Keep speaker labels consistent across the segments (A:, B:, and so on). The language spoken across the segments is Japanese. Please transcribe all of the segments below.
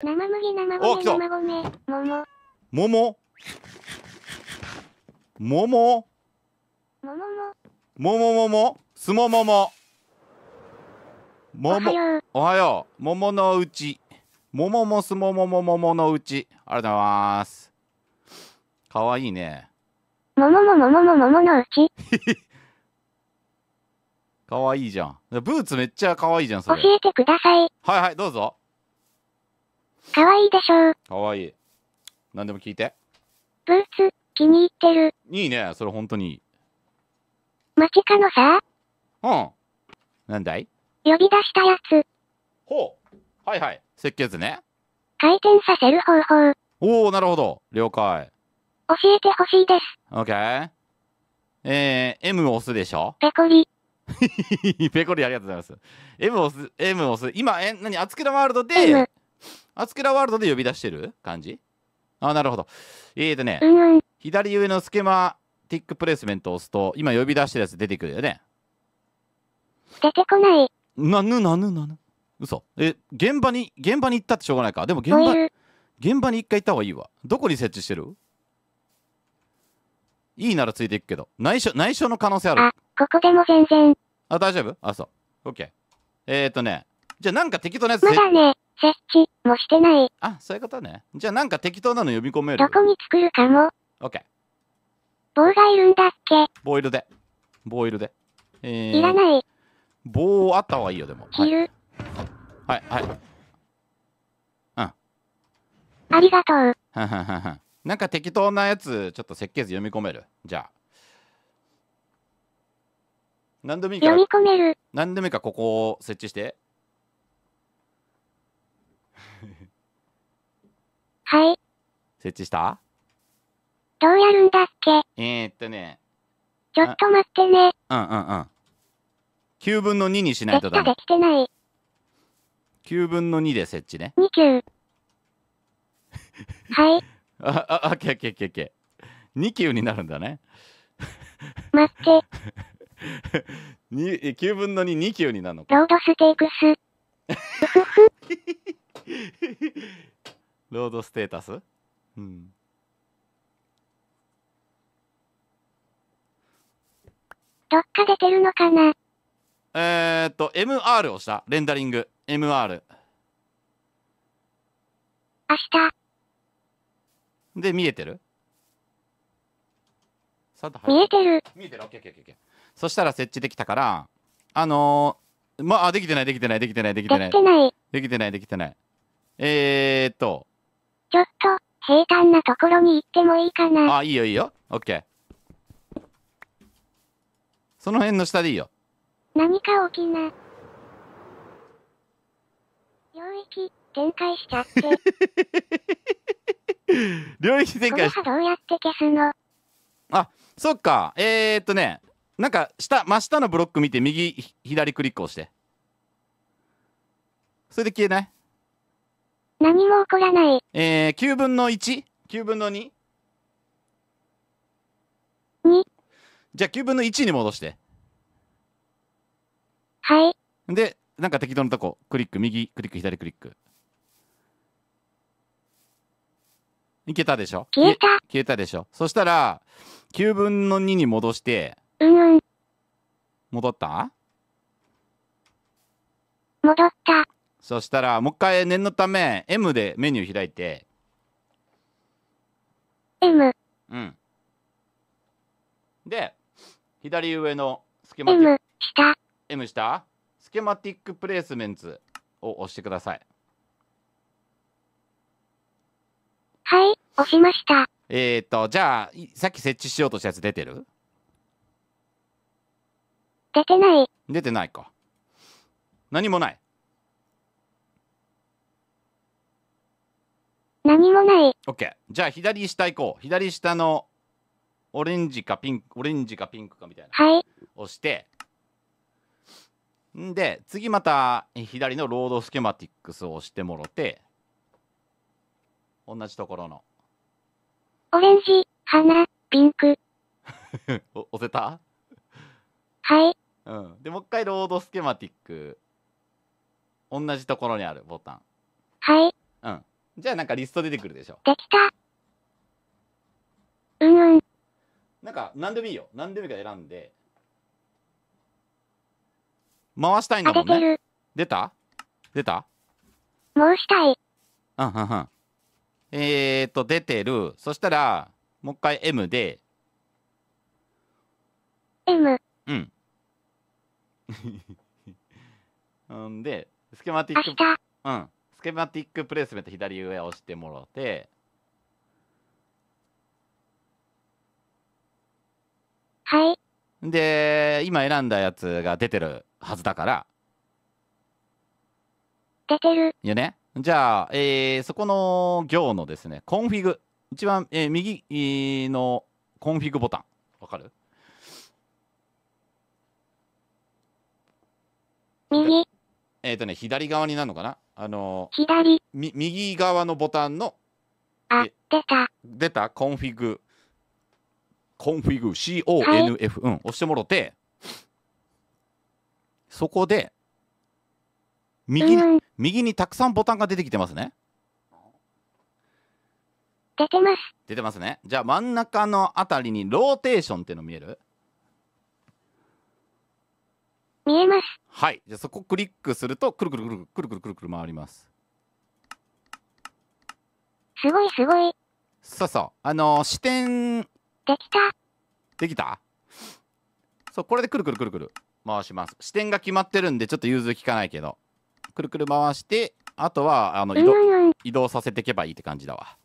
A: 生麦生米生米桃桃桃
B: ももももすもももももおはようもものうちもももすももももものうちありがとうございますかわいいね
A: もももももももものうち
B: かわいいじゃんブーツめっちゃかわいいじゃんそれ教えてくださいはいはいどうぞ
A: かわいいでしょう。
B: かわいい。何でも聞いて。
A: ブーツ、気に入ってる。
B: いいね、それ本当にいい。
A: 街かのさ。
B: うん。なんだい
A: 呼び出したやつ。
B: ほう。はいはい。設計図ね。
A: 回転させる方法。
B: おおなるほど。了解。
A: 教えてほしいです。
B: オッケー。えー、M を押すでしょペコリ。ペコリありがとうございます。M を押す、M を押す。今、え、何、に、熱くラワールドで M、アスケラワールドで呼び出してる感じあ、なるほど。えーとね、うん、左上のスケマティックプレイスメントを押すと、今呼び出してるやつ出てくるよね。
A: 出てこない。
B: なぬなぬなぬ。嘘。え、現場に、現場に行ったってしょうがないか。でも現場、現場に一回行った方がいいわ。どこに設置してるいいならついていくけど。内緒、内緒の可能性ある。あ、
A: ここでも全然。
B: あ、大丈夫あ、そう。オッケー。えっ、ー、とね、じゃあなんか適当なやつ、まだ
A: ね、設置もしてな
B: い。あ、そういうことね。じゃあなんか適当なの読み込める。どこに作るかも。OK。棒がいるんだっけボイルで。ボイルで。えー、いらない。棒あった方がいいよ、でも。いる。はい、はい。うん。ありがとう。なんか適当なやつ、ちょっと設計図読み込める。じゃあ。何でもいいか。読み込める。何でもいいか、ここを設置して。はい。設置した
A: どうやるんだっけ
B: えー、っとね。
A: ちょっと待ってね。
B: うんうんうん。9分の2にしないとできてない。9分の2で設置ね。
A: 29。はい。
B: あ、あ、あ、あ、けけけ。2級になるんだね。待って。9 分の2、2級になるのか。
A: ロードステークス。
B: ロードステータスうん
A: どっか出てるのかな
B: えー、っと MR をしたレンダリング MR 明日で見えてる見えてる見えてる OKOKOK そしたら設置できたからあのー、まあできてないできてないできてないできてないできてないできてないできてないえー、っと
A: ちょっと、平坦なところに行ってもいいかな。あ、い
B: いよいいよ。オッケー。その辺の下でいいよ。
A: 何か大きな。領域、展開しちゃって。
B: 領域展開し。こ
A: れはどうやって消すの
B: あ、そっか。えー、っとね、なんか、下、真下のブロック見て、右、左クリック押して。それで消えない何も起こらない。えー、9分の 1?9 分の 2? 2じゃあ9分の1に戻してはいでなんか適当なとこクリック右クリック左クリックいけたでしょ消えた消えたでしょそしたら9分の2に戻してうんうん戻った
A: 戻った
B: そしたらもう一回念のため M でメニュー開いて M うんで左上のスケマティック M 下 M 下スケマティックプレイスメンツを押してくださいはい押しましたえっ、とじゃあさっき設置しようとしたやつ出てる出てない出てないか何もない何もない。じゃあ左下行こう。左下のオレンジかピンク、オレンジかピンクかみたいな。はい。押して、んで、次また左のロードスケマティックスを押してもろて、同じところの。
A: オレンジ、花、ピンク。
B: 押せたはい。うん。で、もう一回ロードスケマティック。同じところにあるボタン。
A: はい。じゃあな
B: んかリスト出てくるでしょ。できた。うんうん。なんか何でもいいよ。何でもいいから選んで。回したいんだもんね。出出た出た
A: もうしたい。
B: うんうんうん。えーと、出てる。そしたら、もう一回 M で。
A: M。うん。
B: う んで、隙間っていく。明日。うん。スケマティックプレイスメント左上押してもろて、はい。で、今選んだやつが出てるはずだから。出てる。よね。じゃあ、えー、そこの行のですね、コンフィグ。一番、えー、右のコンフィグボタン。わかる右。えっ、ー、とね、左側になるのかなあの左み右側のボタンのあ出た出たコンフィグコンフィグ CONF、はい、うん押してもろてそこで右うん、右にたくさんボタンが出てきてますね出てます出てますねじゃあ真ん中のあたりにローテーションっていうの見える見えます。はい。じゃあそこクリックすると、くるくるくるくるくるくるくる回ります。
A: すごいすごい。
B: そうそう。あのー、視点。できた。できたそう、これでくるくるくるくる回します。視点が決まってるんで、ちょっと融通きかないけど。くるくる回して、あとは、あの移動、うんうん、移動させていけばいいって感じだわ。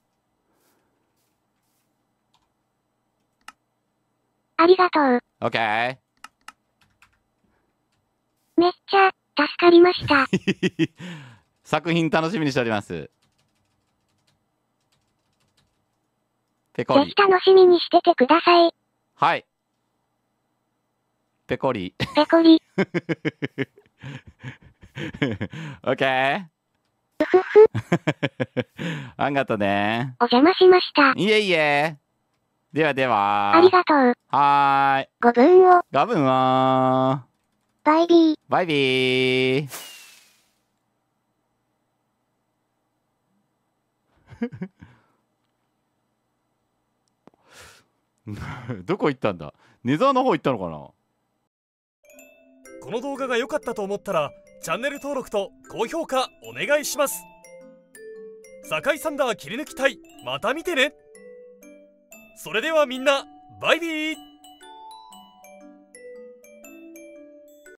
A: ありがとう。オッケー。めっちゃ助かりました。
B: 作品楽しみにしております。ぜひ楽
A: しみにしててください。
B: はい。ペコリ。ペコリ。オッケー。ありがとね。お邪魔しました。いえいえ。ではでは。ありがとう。はーい。ご分を。ご分を。バイビー。バイビー。どこ行ったんだネザーの方行ったのかな
A: この動画が良かったと思ったらチャンネル登録と高評価お願いします酒井サンダー切り抜き隊また見てねそれではみんなバイビー